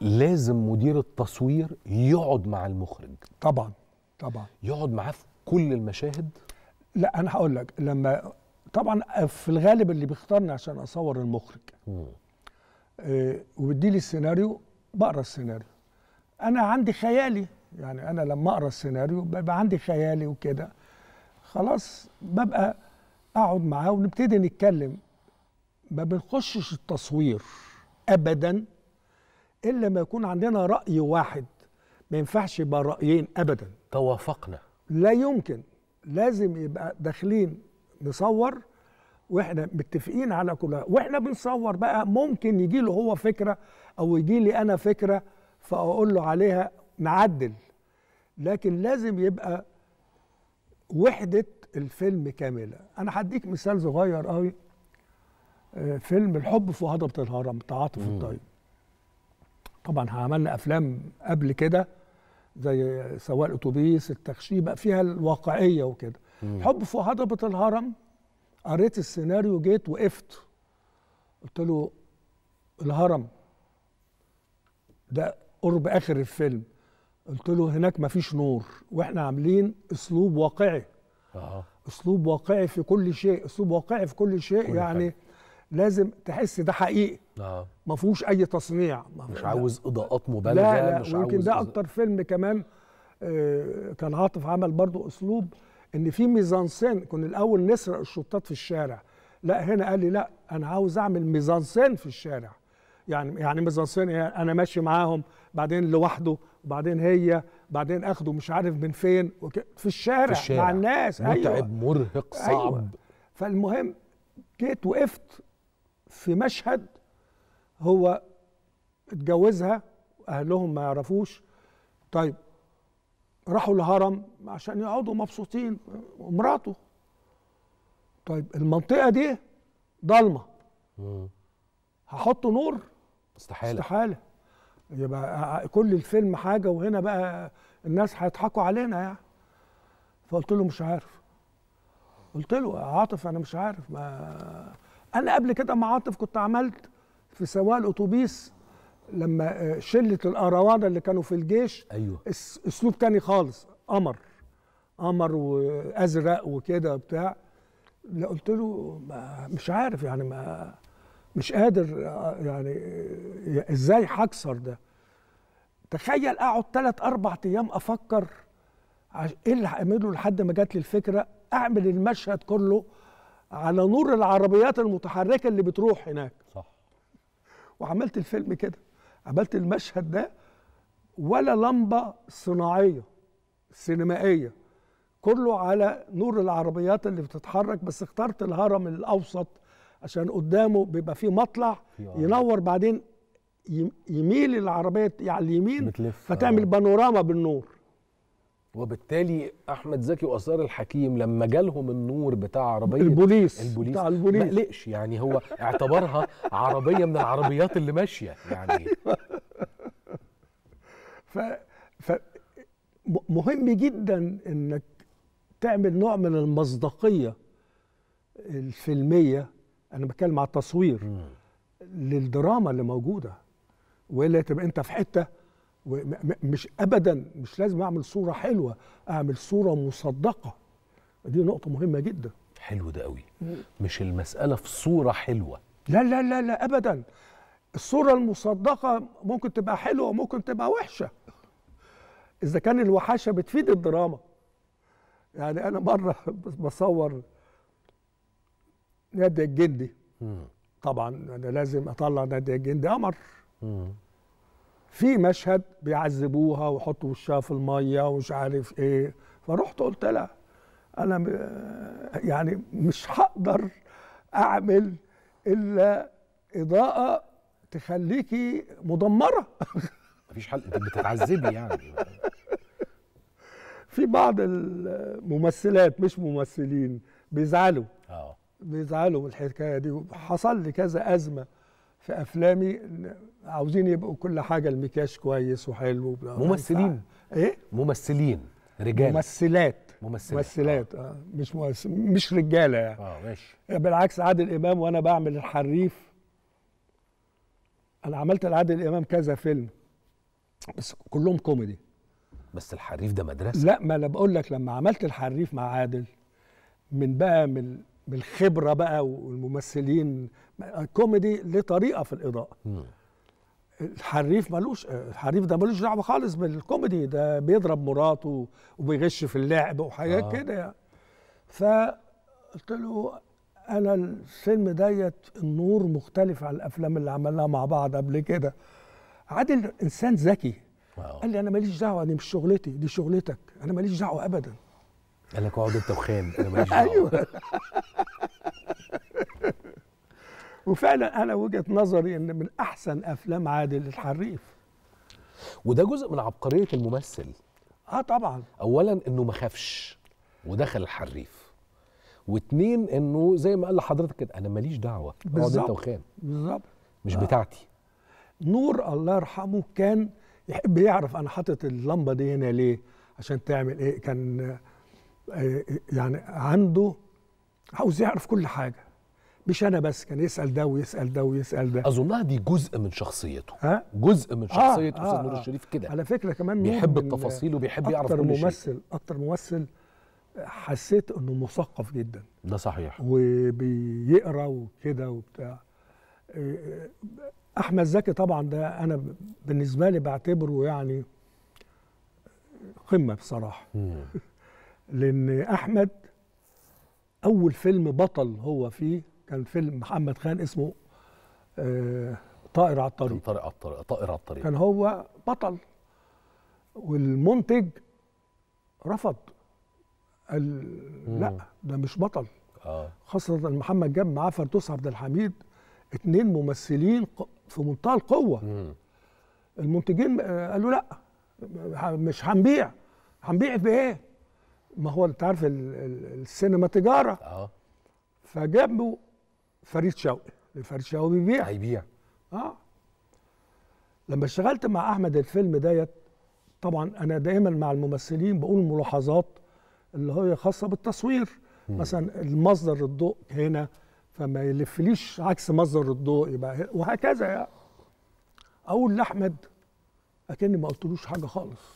لازم مدير التصوير يقعد مع المخرج طبعا طبعا يقعد معاه في كل المشاهد لا انا هقول لك لما طبعا في الغالب اللي بيختارني عشان اصور المخرج آه وبيديلي السيناريو بقرا السيناريو انا عندي خيالي يعني انا لما اقرا السيناريو بيبقى عندي خيالي وكده خلاص ببقى اقعد معاه ونبتدي نتكلم ما بنخشش التصوير ابدا الا ما يكون عندنا راي واحد ما ينفعش يبقى رايين ابدا توافقنا لا يمكن لازم يبقى داخلين نصور واحنا متفقين على كلها واحنا بنصور بقى ممكن يجي له هو فكره او يجي لي انا فكره فاقول له عليها نعدل لكن لازم يبقى وحده الفيلم كامله انا هديك مثال صغير قوي آه، فيلم الحب في هضبه الهرم تعاطف الطيب طبعا عملنا افلام قبل كده زي سواق الاتوبيس التخشيب فيها الواقعيه وكده حب في هضبه الهرم قريت السيناريو جيت وقفت قلت له الهرم ده قرب اخر الفيلم قلت له هناك مفيش نور واحنا عاملين اسلوب واقعي آه. اسلوب واقعي في كل شيء اسلوب واقعي في كل شيء كل يعني حاجة. لازم تحس ده حقيقي آه. ما فيهوش اي تصنيع مش عاوز اضاءات مبالغه لا لا مش عاوز ده اكتر فيلم كمان آه كان عاطف عمل برضو اسلوب ان في ميزانسين كنا الاول نسرق الشطات في الشارع لا هنا قال لي لا انا عاوز اعمل ميزانسين في الشارع يعني يعني ميزانسين يعني انا ماشي معاهم بعدين لوحده وبعدين هي بعدين اخده مش عارف من فين وك... في, الشارع في الشارع مع الناس متعب أيوة. مرهق صعب أيوة. فالمهم جيت وقفت في مشهد هو اتجوزها اهلهم ما يعرفوش طيب راحوا الهرم عشان يقعدوا مبسوطين ومراته طيب المنطقه دي ضلمه هحط نور استحاله استحاله يبقى كل الفيلم حاجه وهنا بقى الناس هيضحكوا علينا يعني فقلت له مش عارف قلت له عاطف انا مش عارف ما انا قبل كده مع عاطف كنت عملت في سواق الاتوبيس لما آه، شله الاروانه اللي كانوا في الجيش ايوه اسلوب تاني خالص قمر قمر وازرق وكده بتاع قلت له مش عارف يعني ما مش قادر آه، يعني آه، ازاي هكسر ده تخيل اقعد ثلاث اربع ايام افكر ايه اللي هعمله لحد ما جات لي الفكره اعمل المشهد كله على نور العربيات المتحركه اللي بتروح هناك صح وعملت الفيلم كده عملت المشهد ده ولا لمبه صناعيه سينمائيه كله على نور العربيات اللي بتتحرك بس اخترت الهرم الاوسط عشان قدامه بيبقى فيه مطلع آه. ينور بعدين يميل العربيه يعني على يعني اليمين فتعمل آه. بانوراما بالنور وبالتالي احمد زكي واثار الحكيم لما جالهم النور بتاع عربيه البوليس, البوليس بتاع البوليس ما قلقش يعني هو اعتبرها عربيه من العربيات اللي ماشيه يعني ف, ف مهم جدا انك تعمل نوع من المصداقيه الفيلميه انا بتكلم على التصوير للدراما اللي موجوده والا تبقى انت في حته مش ابدا مش لازم اعمل صوره حلوه اعمل صوره مصدقه دي نقطه مهمه جدا حلو ده قوي مش المساله في صوره حلوه لا لا لا لا ابدا الصوره المصدقه ممكن تبقى حلوه وممكن تبقى وحشه اذا كان الوحاشه بتفيد الدراما يعني انا مره بصور نادي الجندي طبعا انا لازم اطلع نادي الجندي قمر في مشهد بيعذبوها ويحطوا وشها في الميه ومش عارف ايه فرحت قلت لها انا يعني مش هقدر اعمل الا اضاءه تخليكي مدمره مفيش حل انت بتتعذبي يعني في بعض الممثلات مش ممثلين بيزعلوا اه بيزعلوا من الحكايه دي وحصل لي كذا ازمه في افلامي عاوزين يبقوا كل حاجه المكياج كويس وحلو ممثلين ايه ممثلين رجال ممثلات ممثلات ممثلات آه. آه. مش ممثل. مش رجاله يعني اه ماشي بالعكس عادل امام وانا بعمل الحريف انا عملت لعادل امام كذا فيلم بس كلهم كوميدي بس الحريف ده مدرسه لا ما انا بقول لك لما عملت الحريف مع عادل من بقى من بالخبره بقى والممثلين الكوميدي له طريقه في الاضاءه الحريف ملوش الحريف ده ملوش دعوه خالص بالكوميدي ده بيضرب مراته وبيغش في اللعب وحاجات آه. كده يعني فقلت له انا الفيلم ديت النور مختلف عن الافلام اللي عملناها مع بعض قبل كده عادل انسان ذكي قال لي انا ماليش دعوه دي مش شغلتي دي شغلتك انا ماليش دعوه ابدا قال لك اقعد انت وخان انا ماليش ايوه وفعلا انا وجهه نظري ان من احسن افلام عادل الحريف وده جزء من عبقريه الممثل اه طبعا اولا انه ما خافش ودخل الحريف واتنين انه زي ما قال لحضرتك كده انا ماليش دعوه اقعد انت وخان بالظبط مش آه. بتاعتي نور الله يرحمه كان يحب يعرف انا حاطط اللمبه دي هنا ليه عشان تعمل ايه كان آه، يعني عنده عاوز يعرف كل حاجه مش انا بس كان يسال ده ويسال ده ويسال ده اظنها دي جزء من شخصيته ها؟ جزء من شخصيه آه آه نور آه. الشريف كده على فكره كمان بيحب التفاصيل وبيحب يعرف كل ممثل شيء اكتر ممثل حسيت انه مثقف جدا ده صحيح وبيقرا وكده وبتاع آه، احمد زكي طبعا ده انا بالنسبه لي بعتبره يعني قمه بصراحه لأن أحمد أول فيلم بطل هو فيه كان فيلم محمد خان اسمه آه، طائر على الطريق طائر على الطريق طائر على الطريق كان هو بطل والمنتج رفض قال لا ده مش بطل آه. خاصة محمد جاب معاه فردوس عبد الحميد اتنين ممثلين في منتهى القوة المنتجين آه، قالوا لا مش هنبيع هنبيع بايه؟ ما هو انت عارف السينما تجاره اه فجابوا فريد شوقي فريد شوقي بيبيع هيبيع اه لما اشتغلت مع احمد الفيلم ديت طبعا انا دايما مع الممثلين بقول ملاحظات اللي هي خاصه بالتصوير مم. مثلا المصدر الضوء هنا فما يلفليش عكس مصدر الضوء يبقى وهكذا يعني. اقول لاحمد اكني ما قلتلوش حاجه خالص